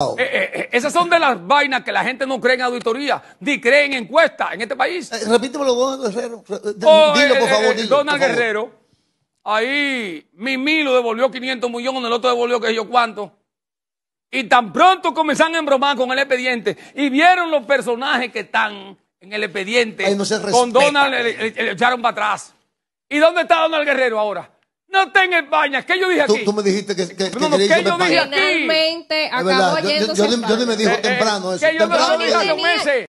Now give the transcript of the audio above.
Eh, eh, eh, esas son de las vainas que la gente no cree en auditoría, ni cree en encuesta en este país. Eh, repítemelo, Donald Guerrero. Oh, dilo, por favor. Donald Guerrero, ahí ahí lo devolvió 500 millones, el otro devolvió que yo cuánto. Y tan pronto comenzaron a embromar con el expediente y vieron los personajes que están en el expediente. con Donald le echaron para atrás. ¿Y dónde está Donald Guerrero ahora? No tenga España, ¿qué yo dije aquí? Tú, me dijiste que, que, que no, no, ¿qué yo dije aquí? Finalmente acabó yo, yo, yo, me dijo temprano eso. temprano eso.